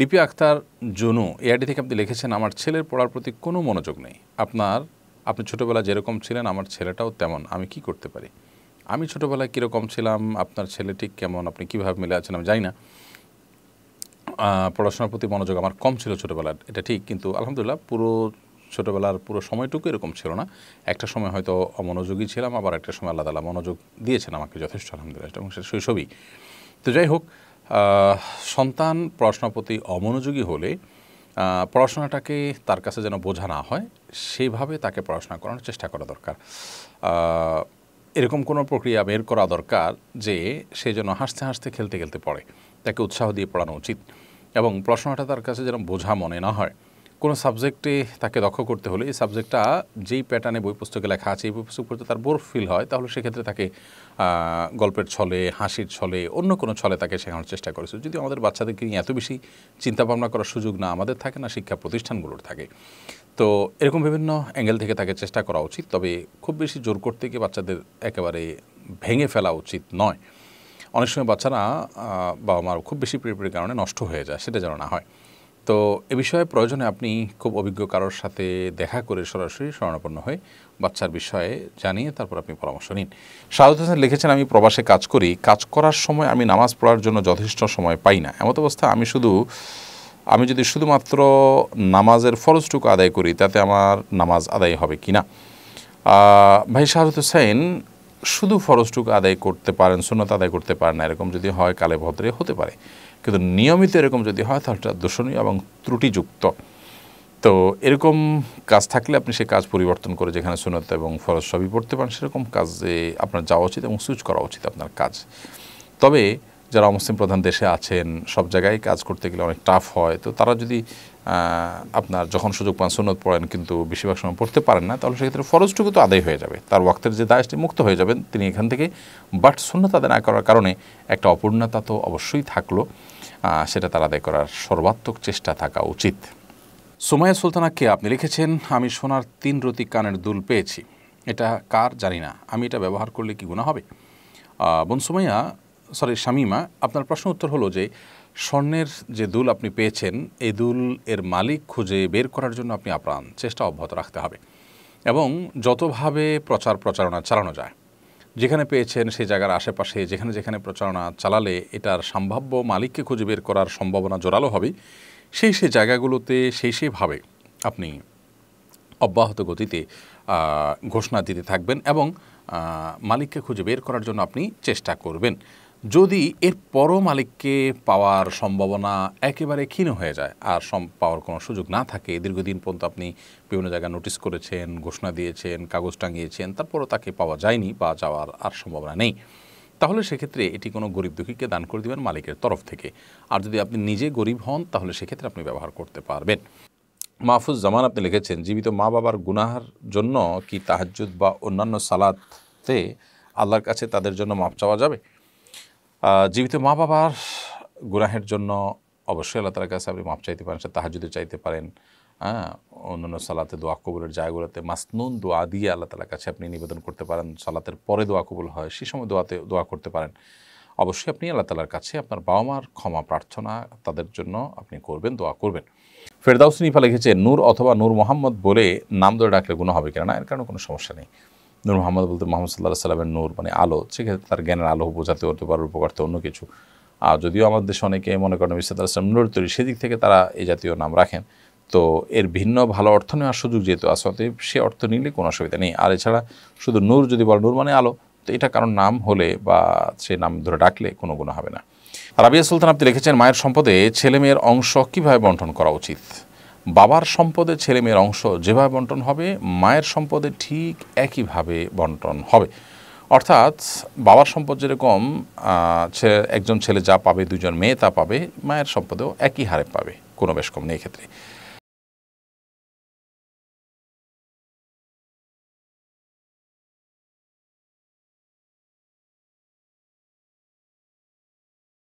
লিপি আক্তার জনু এআইডি থেকে আপনি লিখেছেন আমার ছেলের পড়ার প্রতি কোনো মনোযোগ নেই আপনার আপনি ছোটোবেলা যেরকম ছিলেন আমার ছেলেটাও তেমন আমি কি করতে পারি আমি ছোটোবেলায় কীরকম ছিলাম আপনার ছেলে ঠিক কেমন আপনি কীভাবে মিলে আছেন আমি জানি না পড়াশোনার প্রতি মনোযোগ আমার কম ছিল ছোটোবেলার এটা ঠিক কিন্তু আলহামদুলিল্লাহ পুরো ছোটোবেলার পুরো সময়টুকু এরকম ছিল না একটা সময় হয়তো অমনোযোগী ছিলাম আবার একটা সময় আল্লাহ তালা মনোযোগ দিয়েছেন আমাকে যথেষ্ট আলহামদুলিল্লাহ এবং সেটা শৈশবই তো যাই হোক সন্তান পড়াশোনার প্রতি অমনোযোগী হলে পড়াশোনাটাকে তার কাছে যেন বোঝা না হয় সেভাবে তাকে পড়াশোনা করানোর চেষ্টা করা দরকার এরকম কোনো প্রক্রিয়া বের করা দরকার যে সে যেন হাসতে হাসতে খেলতে খেলতে পড়ে তাকে উৎসাহ দিয়ে পড়ানো উচিত এবং পড়াশোনাটা তার কাছে যেন বোঝা মনে না হয় কোনো সাবজেক্টে তাকে দক্ষ করতে হলে এই সাবজেক্টটা যেই প্যাটার্নে বই পুস্তকে লেখা আছে এই বই পুস্তক পড়তে তার বোর ফিল হয় তাহলে সেক্ষেত্রে তাকে গল্পের ছলে হাসির ছলে অন্য কোনো ছলে তাকে শেখানোর চেষ্টা করেছে যদি আমাদের বাচ্চাদেরকে নিয়ে এত বেশি চিন্তাভাবনা করার সুযোগ না আমাদের থাকে না শিক্ষা প্রতিষ্ঠানগুলোর থাকে তো এরকম বিভিন্ন অ্যাঙ্গেল থেকে তাকে চেষ্টা করা উচিত তবে খুব বেশি জোর করতে গিয়ে বাচ্চাদের একেবারে ভেঙে ফেলা উচিত নয় অনেক সময় বাচ্চারা বাবা মার খুব বেশি প্রিয় কারণে নষ্ট হয়ে যায় সেটা যেন না হয় তো এ বিষয়ে প্রয়োজনে আপনি খুব অভিজ্ঞ কারোর সাথে দেখা করে সরাসরি শরণাপন্ন হয়ে বাচ্চার বিষয়ে জানিয়ে তারপর আপনি পরামর্শ নিন সাউদ হোসেন লিখেছেন আমি প্রবাসে কাজ করি কাজ করার সময় আমি নামাজ পড়ার জন্য যথেষ্ট সময় পাই না এমত অবস্থা আমি শুধু আমি যদি শুধুমাত্র নামাজের ফরজটুকু আদায় করি তাতে আমার নামাজ আদায় হবে কি না ভাই শাহরুদ হোসেন শুধু ফরজটুকু আদায় করতে পারেন সুন্নত আদায় করতে পারেন না এরকম যদি হয় কালে ভদ্রে হতে পারে কিন্তু নিয়মিত এরকম যদি হয় তাহলে দূষণীয় এবং ত্রুটিযুক্ত তো এরকম কাজ থাকলে আপনি সে কাজ পরিবর্তন করে যেখানে সুনত এবং ফরজ সবই পড়তে পারেন সেরকম কাজে আপনার যাওয়া উচিত এবং সুইচ করা উচিত আপনার কাজ তবে যারা অমুসলিম প্রধান দেশে আছেন সব জায়গায় কাজ করতে গেলে অনেক টাফ হয় তো তারা যদি আপনার যখন সুযোগ পান সুনত পড়েন কিন্তু বেশিরভাগ সময় পড়তে পারেন না তাহলে সেক্ষেত্রে ফরজটুকু তো আদায় হয়ে যাবে তার ওয়াক্তের যে দায়টি মুক্ত হয়ে যাবেন তিনি এখান থেকে বাট সুন্নত আদায় না করার কারণে একটা অপূর্ণতা তো অবশ্যই থাকলো সেটা তার আদায় করার সর্বাত্মক চেষ্টা থাকা উচিত সুমাইয়া সুলতানাকে আপনি লিখেছেন আমি সোনার তিন রতি কানের দুল পেয়েছি এটা কার জানি না আমি এটা ব্যবহার করলে কি গুণা হবে বোন সুমাইয়া সরি শামিমা আপনার প্রশ্ন উত্তর হলো যে স্বর্ণের যে দুল আপনি পেয়েছেন এই দুল এর মালিক খুঁজে বের করার জন্য আপনি আপ্রাণ চেষ্টা অব্যাহত রাখতে হবে এবং যতভাবে প্রচার প্রচারণা চালানো যায় যেখানে পেয়েছেন সেই জায়গার আশেপাশে যেখানে যেখানে প্রচারণা চালালে এটার সম্ভাব্য মালিককে খুঁজে বের করার সম্ভাবনা জোরালো হবে সেই সেই জায়গাগুলোতে সেই সেইভাবে আপনি অব্যাহত গতিতে ঘোষণা দিতে থাকবেন এবং মালিককে খুঁজে বের করার জন্য আপনি চেষ্টা করবেন যদি এর পর মালিককে পাওয়ার সম্ভাবনা একেবারে ক্ষীণ হয়ে যায় আর পাওয়ার কোনো সুযোগ না থাকে দীর্ঘদিন পর্যন্ত আপনি বিভিন্ন জায়গায় নোটিস করেছেন ঘোষণা দিয়েছেন কাগজ টাঙিয়েছেন তারপরও তাকে পাওয়া যায়নি বা যাওয়ার আর সম্ভাবনা নেই তাহলে সেক্ষেত্রে এটি কোনো গরিব দুঃখীকে দান করে দেবেন মালিকের তরফ থেকে আর যদি আপনি নিজে গরিব হন তাহলে সেক্ষেত্রে আপনি ব্যবহার করতে পারবেন মাহফুজ জামান আপনি লিখেছেন জীবিত মা বাবার গুনাহার জন্য কি তাহাজুদ বা অন্যান্য সালাতে আল্লাহর কাছে তাদের জন্য মাপ চাওয়া যাবে জীবিত মা বাবার গুনাহের জন্য অবশ্যই আল্লাহ তালার কাছে আপনি মাপ চাইতে পারেন সে তাহাজুদে চাইতে পারেন হ্যাঁ অন্যান্য সালাতে দোয়া কবুলের জায়গাগুলোতে মাসনুন দোয়া দিয়ে আল্লাহ তালার কাছে আপনি নিবেদন করতে পারেন সালাতের পরে দোয়া কবুল হয় সেই সময় দোয়াতে দোয়া করতে পারেন অবশ্যই আপনি আল্লাহ তালার কাছে আপনার বাবা মার ক্ষমা প্রার্থনা তাদের জন্য আপনি করবেন দোয়া করবেন ফেরদাউস নিফা লিখেছে নূর অথবা নূর মোহাম্মদ বলে নাম ধরে ডাকলে গুণ হবে কিনা না এর কারণে কোনো সমস্যা নেই নূর মোহাম্মদ বলতে মোহাম্মদ সাল্লাহ সাল্লামের নূর মানে আলো সেক্ষেত্রে তার জ্ঞানের আলো বোঝাতে হতে পারে উপকার অন্য কিছু আর যদিও আমাদের দেশে অনেকে মনে করেন ইসাদ আসলাম নূর তৈরি সেদিক থেকে তারা এই জাতীয় নাম রাখেন তো এর ভিন্ন ভালো অর্থ নেওয়ার সুযোগ যেহেতু আছে অতএব সে অর্থ নিলে কোনো অসুবিধা নেই আর এছাড়া শুধু নূর যদি বলে নূর মানে আলো তো এটা কারণ নাম হলে বা সে নাম ধরে ডাকলে কোনো গুণ হবে না রাবিয়া সুলতান আপনি লিখেছেন মায়ের সম্পদে ছেলে মেয়ের অংশ কীভাবে বন্টন করা উচিত বাবার সম্পদে ছেলে মেয়ের অংশ যেভাবে বন্টন হবে মায়ের সম্পদে ঠিক একইভাবে বন্টন হবে অর্থাৎ বাবার সম্পদ যেরকম একজন ছেলে যা পাবে দুজন মেয়ে তা পাবে মায়ের সম্পদেও একই হারে পাবে কোনো বেশ কম নেই ক্ষেত্রে